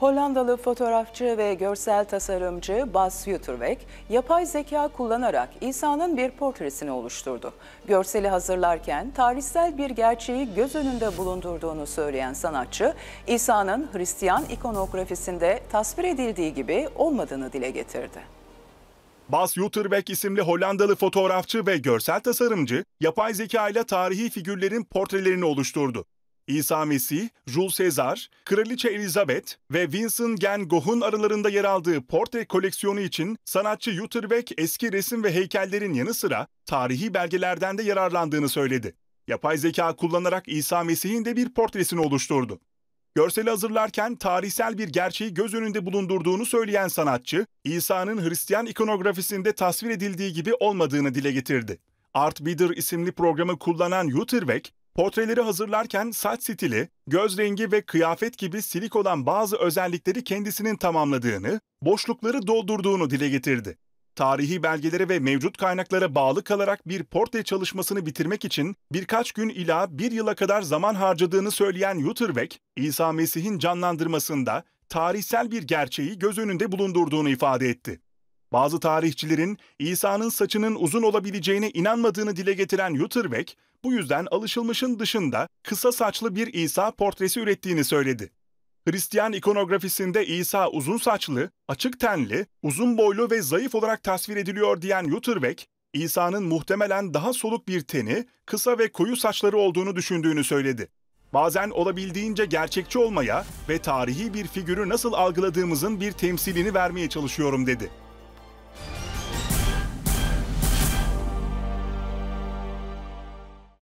Hollandalı fotoğrafçı ve görsel tasarımcı Bas Yuturvek, yapay zeka kullanarak İsa'nın bir portresini oluşturdu. Görseli hazırlarken tarihsel bir gerçeği göz önünde bulundurduğunu söyleyen sanatçı, İsa'nın Hristiyan ikonografisinde tasvir edildiği gibi olmadığını dile getirdi. Bas Jutterbeck isimli Hollandalı fotoğrafçı ve görsel tasarımcı, yapay zeka ile tarihi figürlerin portrelerini oluşturdu. İsa Mesih, Jules Caesar, Kraliçe Elizabeth ve Vincent Van Gogh'un aralarında yer aldığı portre koleksiyonu için sanatçı Utterbeck eski resim ve heykellerin yanı sıra tarihi belgelerden de yararlandığını söyledi. Yapay zeka kullanarak İsa Mesih'in de bir portresini oluşturdu. Görseli hazırlarken tarihsel bir gerçeği göz önünde bulundurduğunu söyleyen sanatçı, İsa'nın Hristiyan ikonografisinde tasvir edildiği gibi olmadığını dile getirdi. Art Bidder isimli programı kullanan Utterbeck, Portreleri hazırlarken saç stili, göz rengi ve kıyafet gibi silik olan bazı özellikleri kendisinin tamamladığını, boşlukları doldurduğunu dile getirdi. Tarihi belgelere ve mevcut kaynaklara bağlı kalarak bir portre çalışmasını bitirmek için birkaç gün ila bir yıla kadar zaman harcadığını söyleyen Jutterbeck, İsa Mesih'in canlandırmasında tarihsel bir gerçeği göz önünde bulundurduğunu ifade etti. Bazı tarihçilerin İsa'nın saçının uzun olabileceğine inanmadığını dile getiren Yuterbeck, bu yüzden alışılmışın dışında kısa saçlı bir İsa portresi ürettiğini söyledi. Hristiyan ikonografisinde İsa uzun saçlı, açık tenli, uzun boylu ve zayıf olarak tasvir ediliyor diyen Yuterbeck, İsa'nın muhtemelen daha soluk bir teni, kısa ve koyu saçları olduğunu düşündüğünü söyledi. Bazen olabildiğince gerçekçi olmaya ve tarihi bir figürü nasıl algıladığımızın bir temsilini vermeye çalışıyorum dedi.